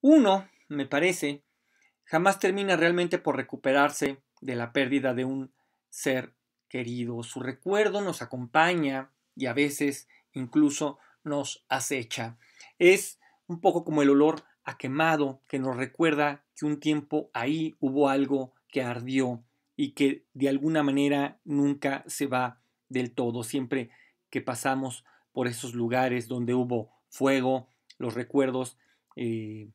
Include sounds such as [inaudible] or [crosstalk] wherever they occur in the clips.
Uno, me parece, jamás termina realmente por recuperarse de la pérdida de un ser querido. Su recuerdo nos acompaña y a veces incluso nos acecha. Es un poco como el olor a quemado que nos recuerda que un tiempo ahí hubo algo que ardió y que de alguna manera nunca se va del todo. Siempre que pasamos por esos lugares donde hubo fuego, los recuerdos eh,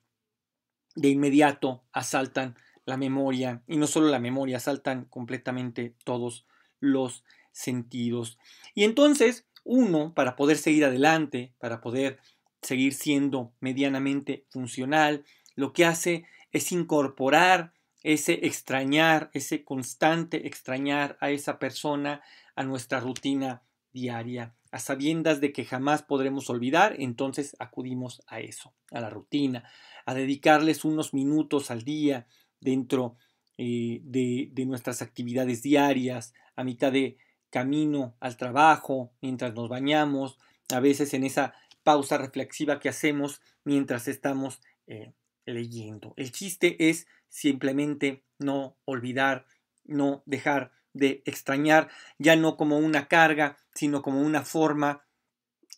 de inmediato asaltan la memoria y no solo la memoria, asaltan completamente todos los sentidos. Y entonces uno, para poder seguir adelante, para poder seguir siendo medianamente funcional, lo que hace es incorporar ese extrañar, ese constante extrañar a esa persona a nuestra rutina diaria, a sabiendas de que jamás podremos olvidar, entonces acudimos a eso, a la rutina, a dedicarles unos minutos al día dentro eh, de, nuestras actividades diarias, a mitad de camino al trabajo, mientras nos bañamos, a veces en esa pausa reflexiva que hacemos mientras estamos eh, leyendo. El chiste es simplemente no olvidar, no dejar de extrañar, ya no como una carga, sino como una forma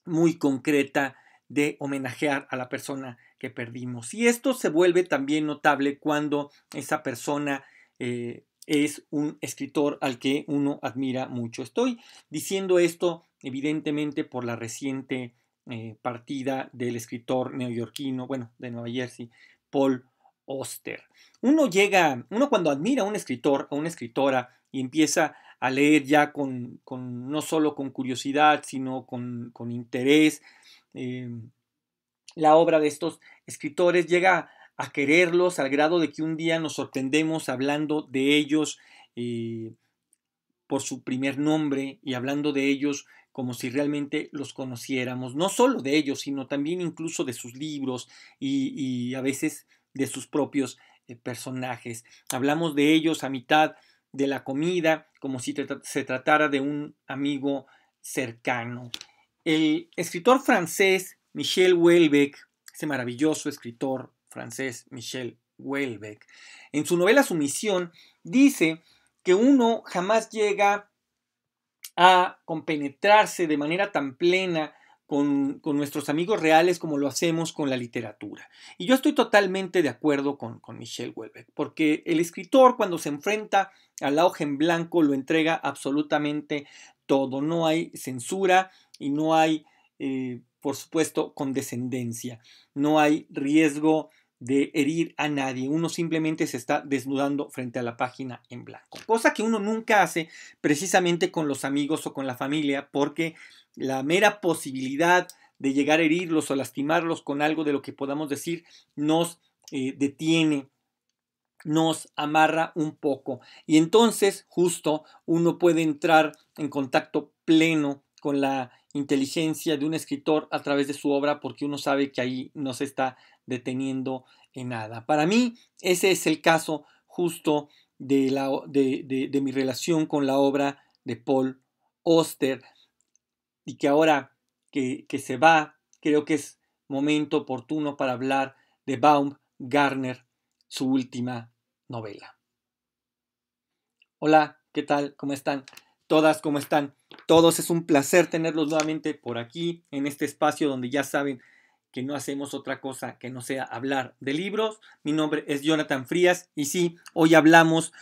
muy concreta de homenajear a la persona que perdimos. Y esto se vuelve también notable cuando esa persona eh, es un escritor al que uno admira mucho. Estoy diciendo esto evidentemente por la reciente eh, partida del escritor neoyorquino, bueno, de Nueva Jersey, Paul Oster. Uno llega, uno cuando admira a un escritor o una escritora y empieza a leer ya con, no solo con curiosidad, sino con, interés, eh, la obra de estos escritores llega a quererlos al grado de que un día nos sorprendemos hablando de ellos eh, por su primer nombre y hablando de ellos como si realmente los conociéramos, no solo de ellos, sino también incluso de sus libros y, y a veces de sus propios eh, personajes. Hablamos de ellos a mitad de la comida, como si se tratara de un amigo cercano. El escritor francés Michel Houellebecq, ese maravilloso escritor francés Michel Houellebecq, en su novela Sumisión dice que uno jamás llega a compenetrarse de manera tan plena con, nuestros amigos reales como lo hacemos con la literatura. Y yo estoy totalmente de acuerdo con, Michel Michelle Houellebecq, porque el escritor cuando se enfrenta a la hoja en blanco lo entrega absolutamente todo. No hay censura y no hay, eh, por supuesto, condescendencia. No hay riesgo de herir a nadie. Uno simplemente se está desnudando frente a la página en blanco. Cosa que uno nunca hace precisamente con los amigos o con la familia porque la mera posibilidad de llegar a herirlos o lastimarlos con algo de lo que podamos decir nos eh, detiene, nos amarra un poco. Y entonces justo uno puede entrar en contacto pleno con la inteligencia de un escritor a través de su obra porque uno sabe que ahí no se está deteniendo en nada. Para mí ese es el caso justo de, de mi relación con la obra de Paul Oster y que ahora que, se va, creo que es momento oportuno para hablar de Baumgartner, su última novela. Hola, ¿qué tal? ¿Cómo están? Todas, ¿cómo están? Todos, es un placer tenerlos nuevamente por aquí, en este espacio donde ya saben que no hacemos otra cosa que no sea hablar de libros. Mi nombre es Jonathan Frías y sí, hoy hablamos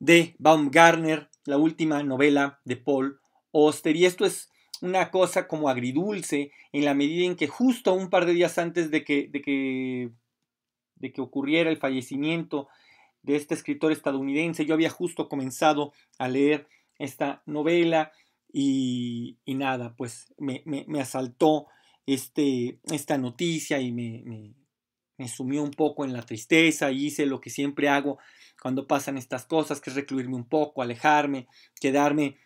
de Baumgartner, la última novela de Paul Oster. Y esto es una cosa como agridulce en la medida en que justo un par de días antes de que, de que, de que ocurriera el fallecimiento de este escritor estadounidense, yo había justo comenzado a leer esta novela y, nada, pues me, asaltó este, esta noticia y me, me, me sumió un poco en la tristeza y hice lo que siempre hago cuando pasan estas cosas, que es recluirme un poco, alejarme, quedarme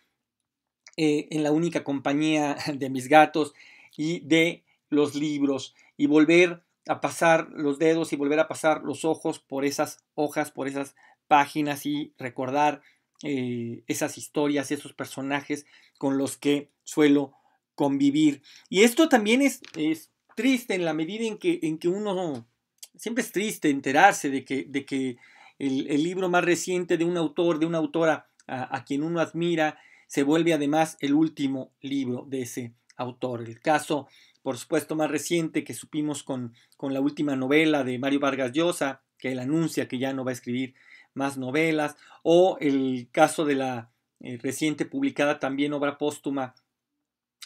eh, en la única compañía [laughs] de mis gatos y de los libros y volver a pasar los dedos y volver a pasar los ojos por esas hojas, por esas páginas y recordar eh, esas historias, esos personajes con los que suelo convivir. Y esto también es, triste en la medida en que, en que uno, siempre es triste enterarse de que, el, libro más reciente de un autor, de una autora a quien uno admira, se vuelve además el último libro de ese autor. El caso, por supuesto, más reciente que supimos con, con la última novela de Mario Vargas Llosa, que él anuncia que ya no va a escribir más novelas, o el caso de la eh, reciente publicada también obra póstuma,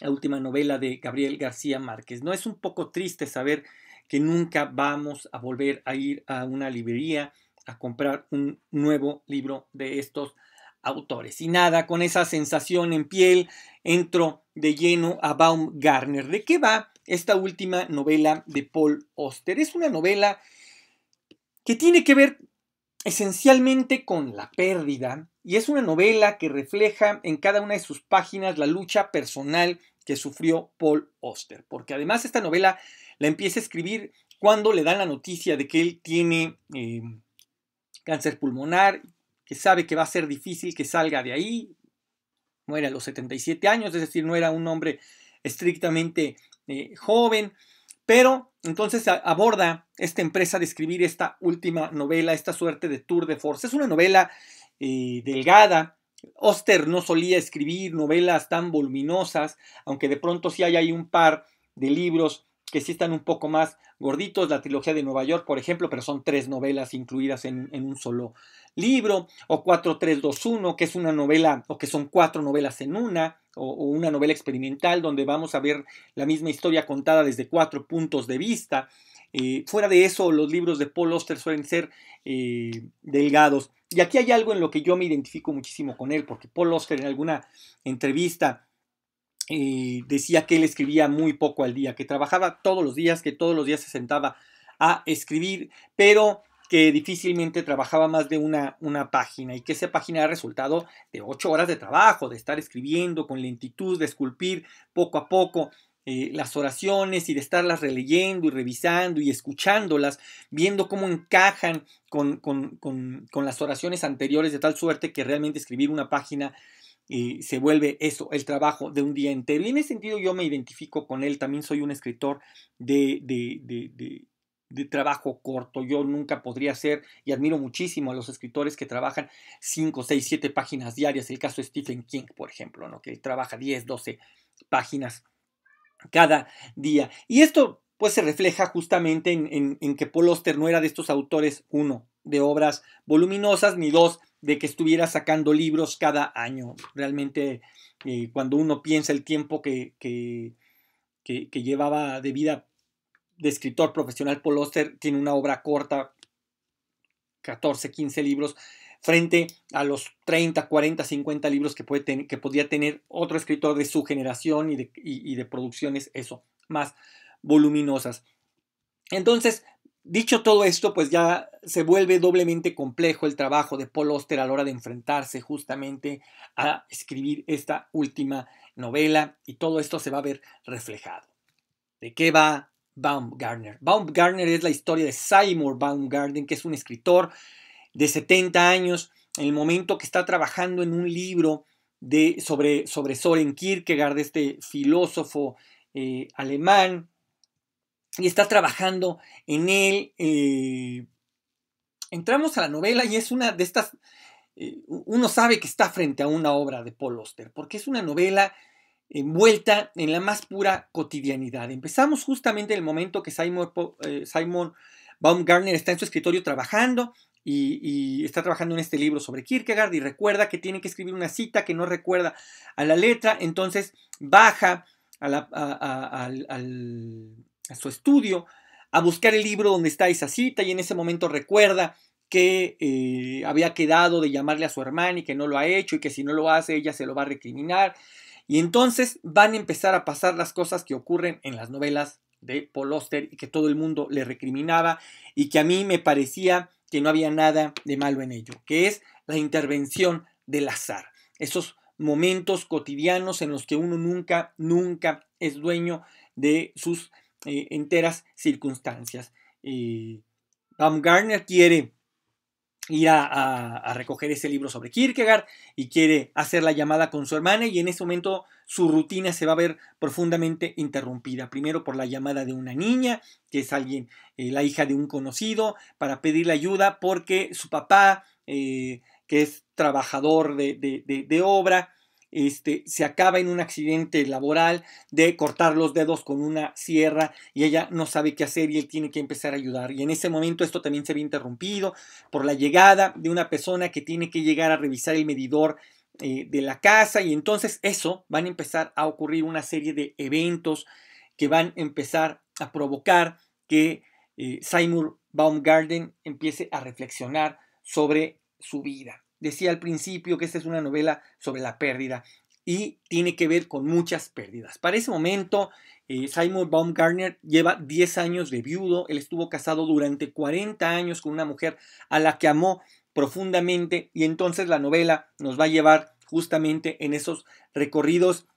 la última novela de Gabriel García Márquez. No es un poco triste saber que nunca vamos a volver a ir a una librería a comprar un nuevo libro de estos autores. Y nada, con esa sensación en piel, entro de lleno a Baumgartner. ¿De qué va esta última novela de Paul Oster? Es una novela que tiene que ver esencialmente con la pérdida y es una novela que refleja en cada una de sus páginas la lucha personal que sufrió Paul Oster, porque además esta novela la empieza a escribir cuando le dan la noticia de que él tiene eh, cáncer pulmonar que sabe que va a ser difícil que salga de ahí, muere a los 77 años, es decir, no era un hombre estrictamente eh, joven, pero entonces aborda esta empresa de escribir esta última novela, esta suerte de tour de force. Es una novela eh, delgada. Oster no solía escribir novelas tan voluminosas, aunque de pronto sí hay ahí un par de libros que sí están un poco más gorditos, la trilogía de Nueva York, por ejemplo, pero son tres novelas incluidas en, en un solo libro, o 4321, que es una novela, o que son cuatro novelas en una, o, una novela experimental donde vamos a ver la misma historia contada desde cuatro puntos de vista. Eh, fuera de eso, los libros de Paul Oster suelen ser eh, delgados. Y aquí hay algo en lo que yo me identifico muchísimo con él, porque Paul Oster en alguna entrevista eh, decía que él escribía muy poco al día, que trabajaba todos los días, que todos los días se sentaba a escribir, pero que difícilmente trabajaba más de una, una página y que esa página era resultado de ocho horas de trabajo, de estar escribiendo con lentitud, de esculpir poco a poco eh, las oraciones y de estarlas releyendo y revisando y escuchándolas, viendo cómo encajan con, las oraciones anteriores, de tal suerte que realmente escribir una página eh, se vuelve eso, el trabajo de un día entero. Y en ese sentido yo me identifico con él, también soy un escritor de de trabajo corto, yo nunca podría hacer, y admiro muchísimo a los escritores que trabajan 5, 6, 7 páginas diarias, el caso de Stephen King, por ejemplo, ¿no? que trabaja 10, 12 páginas cada día. Y esto pues se refleja justamente en, que Paul Oster no era de estos autores, uno, de obras voluminosas, ni dos, de que estuviera sacando libros cada año. Realmente, eh, cuando uno piensa el tiempo que llevaba de vida de escritor profesional, Paul Oster, tiene una obra corta, 14, 15 libros, frente a los 30, 40, 50 libros que, puede que podría tener otro escritor de su generación y de, producciones, eso, más voluminosas. Entonces, Dicho todo esto, pues ya se vuelve doblemente complejo el trabajo de Paul Oster a la hora de enfrentarse justamente a escribir esta última novela y todo esto se va a ver reflejado. ¿De qué va Baumgartner. Baumgartner es la historia de Seymour Baumgartner, que es un escritor de 70 años, en el momento que está trabajando en un libro de, sobre, sobre Soren Kierkegaard, este filósofo eh, alemán, y está trabajando en él. Eh, entramos a la novela y es una de estas... Eh, uno sabe que está frente a una obra de Paul Oster, porque es una novela envuelta en la más pura cotidianidad. Empezamos justamente en el momento que Simon, eh, Baumgartner está en su escritorio trabajando y, está trabajando en este libro sobre Kierkegaard y recuerda que tiene que escribir una cita que no recuerda a la letra, entonces baja a, su estudio a buscar el libro donde está esa cita y en ese momento recuerda que eh, había quedado de llamarle a su hermana y que no lo ha hecho y que si no lo hace ella se lo va a recriminar y entonces van a empezar a pasar las cosas que ocurren en las novelas de Paul Oster y que todo el mundo le recriminaba y que a mí me parecía que no había nada de malo en ello, que es la intervención del azar. Esos momentos cotidianos en los que uno nunca, nunca es dueño de sus eh, enteras circunstancias. Eh, Garner quiere ir a, recoger ese libro sobre Kierkegaard y quiere hacer la llamada con su hermana y en ese momento su rutina se va a ver profundamente interrumpida. Primero por la llamada de una niña, que es alguien, eh, la hija de un conocido, para pedirle ayuda porque su papá, eh, que es trabajador de obra, este, se acaba en un accidente laboral de cortar los dedos con una sierra y ella no sabe qué hacer y él tiene que empezar a ayudar. Y en ese momento esto también se ve interrumpido por la llegada de una persona que tiene que llegar a revisar el medidor eh, de la casa y entonces eso van a empezar a ocurrir una serie de eventos que van a empezar a provocar que eh, Seymour Baumgarten empiece a reflexionar sobre su vida decía al principio que esta es una novela sobre la pérdida y tiene que ver con muchas pérdidas. Para ese momento, eh, Simon Baumgartner lleva 10 años de viudo, él estuvo casado durante 40 años con una mujer a la que amó profundamente y entonces la novela nos va a llevar justamente en esos recorridos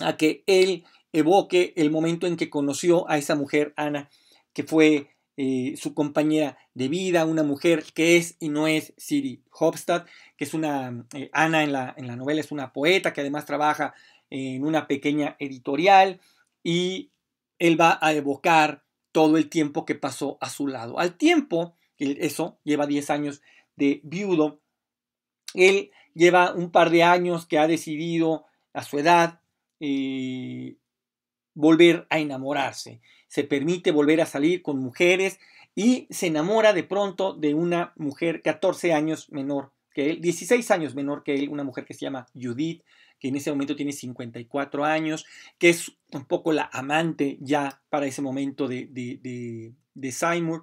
a que él evoque el momento en que conoció a esa mujer, Ana, que fue eh, su compañera de vida, una mujer que es y no es Siri Hofstad, que es una, eh, Ana en la, novela es una poeta que además trabaja en una pequeña editorial y él va a evocar todo el tiempo que pasó a su lado. Al tiempo, que eso lleva 10 años de viudo, él lleva un par de años que ha decidido a su edad eh, volver a enamorarse, se permite volver a salir con mujeres y se enamora de pronto de una mujer 14 años menor que él, 16 años menor que él, una mujer que se llama Judith, que en ese momento tiene 54 años, que es un poco la amante ya para ese momento de, de, Seymour,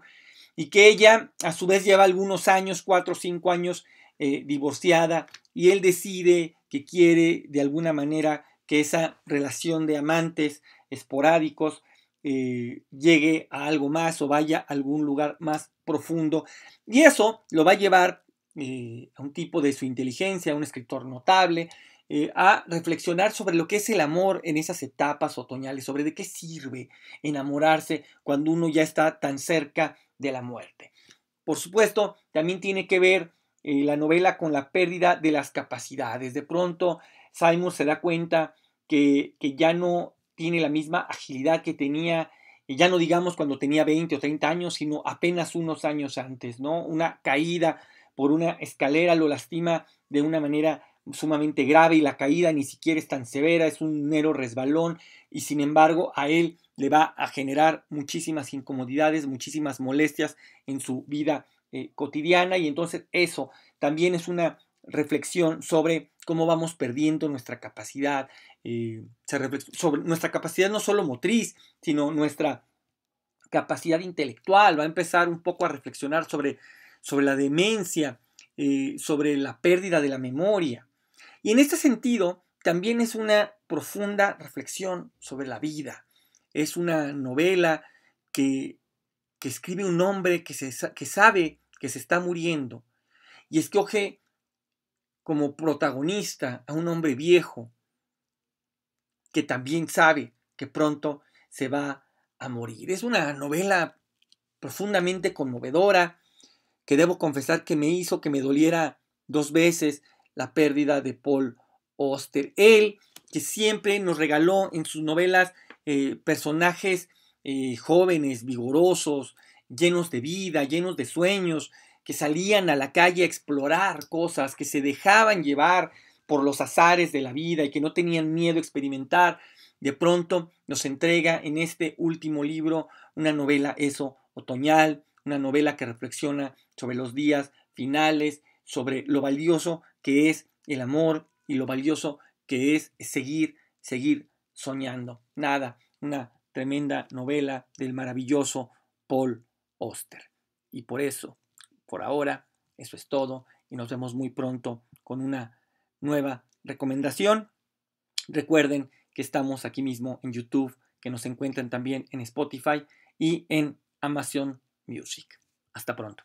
y que ella a su vez lleva algunos años, 4 o 5 años, eh, divorciada, y él decide que quiere de alguna manera que esa relación de amantes esporádicos eh, llegue a algo más o vaya a algún lugar más profundo. Y eso lo va a llevar eh, a un tipo de su inteligencia, a un escritor notable, eh, a reflexionar sobre lo que es el amor en esas etapas otoñales, sobre de qué sirve enamorarse cuando uno ya está tan cerca de la muerte. Por supuesto, también tiene que ver la novela con la pérdida de las capacidades. De pronto, Simon se da cuenta que, ya no tiene la misma agilidad que tenía, ya no digamos cuando tenía 20 o 30 años, sino apenas unos años antes, ¿no? Una caída por una escalera lo lastima de una manera sumamente grave y la caída ni siquiera es tan severa, es un mero resbalón y sin embargo a él le va a generar muchísimas incomodidades, muchísimas molestias en su vida eh, cotidiana y entonces eso también es una reflexión sobre cómo vamos perdiendo nuestra capacidad, eh, sobre nuestra capacidad no solo motriz, sino nuestra capacidad intelectual, va a empezar un poco a reflexionar sobre, sobre la demencia, eh, sobre la pérdida de la memoria. Y en este sentido, también es una profunda reflexión sobre la vida. Es una novela que, que escribe un hombre que, se, que sabe que se está muriendo. Y escoge como protagonista a un hombre viejo que también sabe que pronto se va a morir. Es una novela profundamente conmovedora que debo confesar que me hizo que me doliera dos veces la pérdida de Paul Oster. Él, que siempre nos regaló en sus novelas eh, personajes eh, jóvenes, vigorosos, llenos de vida, llenos de sueños, que salían a la calle a explorar cosas, que se dejaban llevar por los azares de la vida y que no tenían miedo a experimentar, de pronto nos entrega en este último libro una novela, eso, otoñal, una novela que reflexiona sobre los días finales, sobre lo valioso que es el amor y lo valioso que es seguir, seguir soñando. Nada, una tremenda novela del maravilloso Paul Oster. Y por eso por ahora, eso es todo y nos vemos muy pronto con una nueva recomendación. Recuerden que estamos aquí mismo en YouTube, que nos encuentran también en Spotify y en Amazon Music. Hasta pronto.